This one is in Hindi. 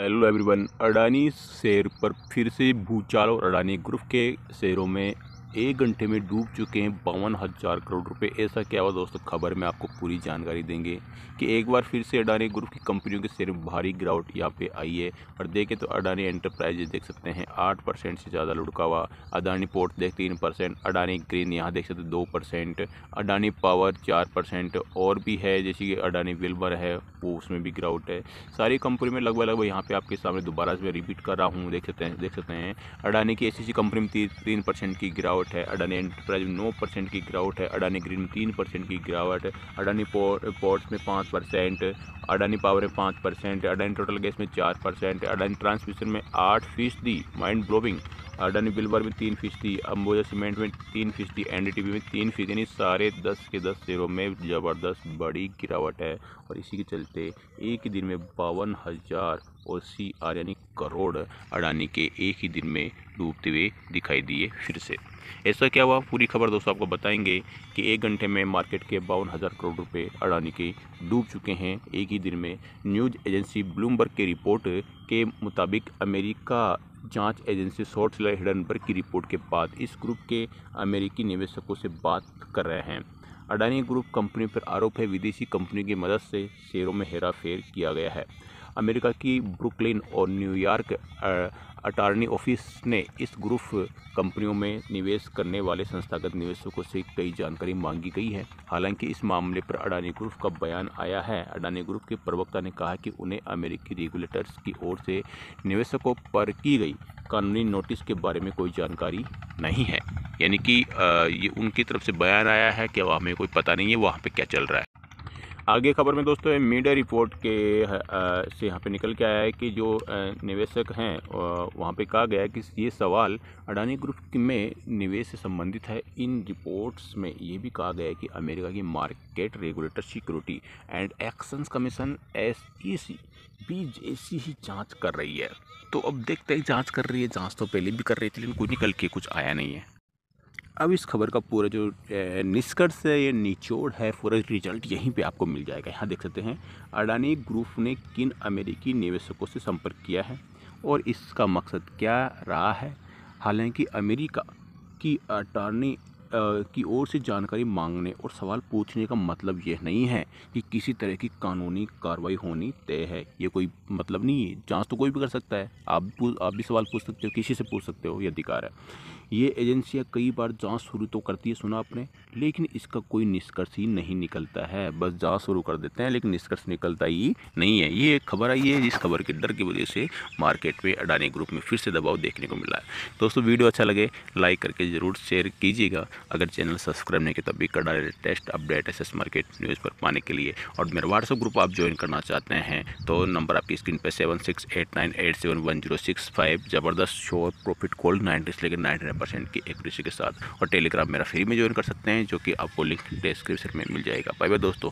हेलो एवरीवन अडानी शेयर पर फिर से भूचाल और अडानी ग्रुप के शेयरों में एक घंटे में डूब चुके हैं बावन हज़ार करोड़ रुपए ऐसा क्या हुआ दोस्तों खबर में आपको पूरी जानकारी देंगे कि एक बार फिर से अडानी ग्रुप की कंपनियों के शेयर में भारी गिरावट यहाँ पे आई है और देखें तो अडानी एंटरप्राइजेज देख सकते हैं आठ परसेंट से ज़्यादा लुढ़का हुआ अडानी पोर्ट देख तीन परसेंट अडानी ग्रीन यहाँ देख सकते दो परसेंट अडानी पावर चार परसेंट और भी है जैसे कि अडानी विल्वर है वो उसमें भी गिरावट है सारी कंपनी में लगभग लगभग यहाँ पर आपके सामने दोबारा से मैं रिपीट कर रहा हूँ देख सकते हैं देख सकते हैं अडानी की ऐसी ऐसी कंपनी में तीन परसेंट की गिरावट गिरावट है अडानी एंटरप्राइज में नौ परसेंट की गिरावट है अडानी ग्रीन में तीन परसेंट की गिरावट है अडानी पोर्ट्स में पाँच परसेंट अडानी पावर में पाँच परसेंट अडानी टोटल गैस में चार परसेंट अडानी ट्रांसमिशन में आठ फीसदी माइंड ब्लोबिंग अडानी बिलवर में तीन फीसदी अम्बोजा सीमेंट में तीन फीसदी एन में तीन फीसदी यानी सारे दस के दस शेयरों में ज़बरदस्त बड़ी गिरावट है और इसी के चलते एक ही दिन में बावन हज़ार और सी आर यानी करोड़ अडानी के एक ही दिन में डूबते हुए दिखाई दिए फिर से ऐसा क्या हुआ पूरी खबर दोस्तों आपको बताएंगे कि एक घंटे में मार्केट के बावन हज़ार करोड़ रुपए अडानी के डूब चुके हैं एक ही दिन में न्यूज एजेंसी ब्लूमबर्ग की रिपोर्ट के मुताबिक अमेरिका जांच एजेंसी शॉर्ट सेलर हिडनबर्ग की रिपोर्ट के बाद इस ग्रुप के अमेरिकी निवेशकों से बात कर रहे हैं अडानी ग्रुप कंपनी पर आरोप है विदेशी कंपनी की मदद से शेयरों में हेरा फेर किया गया है अमेरिका की ब्रुकलिन और न्यूयॉर्क अटार्नी ऑफिस ने इस ग्रुप कंपनियों में निवेश करने वाले संस्थागत निवेशकों से कई जानकारी मांगी गई है हालांकि इस मामले पर अडानी ग्रुप का बयान आया है अडानी ग्रुप के प्रवक्ता ने कहा कि उन्हें अमेरिकी रेगुलेटर्स की ओर से निवेशकों पर की गई कानूनी नोटिस के बारे में कोई जानकारी नहीं है यानी कि ये उनकी तरफ से बयान आया है कि हमें कोई पता नहीं है वहाँ पर क्या चल रहा है आगे खबर में दोस्तों मीडिया रिपोर्ट के आ, से यहाँ पे निकल के आया है कि जो निवेशक हैं वहाँ पे कहा गया है कि ये सवाल अडानी ग्रुप में निवेश से संबंधित है इन रिपोर्ट्स में ये भी कहा गया है कि अमेरिका की market regulator security and action commission S E C भी जैसी ही जाँच कर रही है तो अब देखते ही जाँच कर रही है जाँच तो पहले भी कर रही थी लेकिन कोई निकल के कुछ आया नहीं है अब इस खबर का पूरा जो निष्कर्ष है या निचोड़ है पूरा रिजल्ट यहीं पे आपको मिल जाएगा यहाँ देख सकते हैं अडानी ग्रुप ने किन अमेरिकी निवेशकों से संपर्क किया है और इसका मकसद क्या रहा है हालांकि अमेरिका की अटॉर्नी की ओर से जानकारी मांगने और सवाल पूछने का मतलब यह नहीं है कि किसी तरह की कानूनी कार्रवाई होनी तय है ये कोई मतलब नहीं है जांच तो कोई भी कर सकता है आप आप भी सवाल पूछ सकते हो किसी से पूछ सकते हो ये अधिकार है ये एजेंसियां कई बार जांच शुरू तो करती है सुना आपने लेकिन इसका कोई निष्कर्ष ही नहीं निकलता है बस जांच शुरू कर देते हैं लेकिन निष्कर्ष निकलता ही नहीं है ये एक खबर आई है जिस खबर के डर की वजह से मार्केट में अडानी ग्रुप में फिर से दबाव देखने को मिला है दोस्तों वीडियो अच्छा लगे लाइक करके ज़रूर शेयर कीजिएगा अगर चैनल सब्सक्राइब नहीं किया तब भी कर डाले latest updates market news पर पाने के लिए और मेरा व्हाट्सअप ग्रुप आप ज्वाइन करना चाहते हैं तो नंबर आपकी स्क्रीन पर seven six eight nine eight seven one zero six five ज़बरदस्त शोर प्रॉफिट कोल्ड नाइन्टी से लेकर नाइन्टी हंड्रेड परसेंट की एक्यूरेसी के साथ और टेलीग्राम मेरा फ्री में ज्वाइन कर सकते हैं जो कि आपको लिंक डिस्क्रिप्शन में मिल जाएगा बाय बाय दोस्तों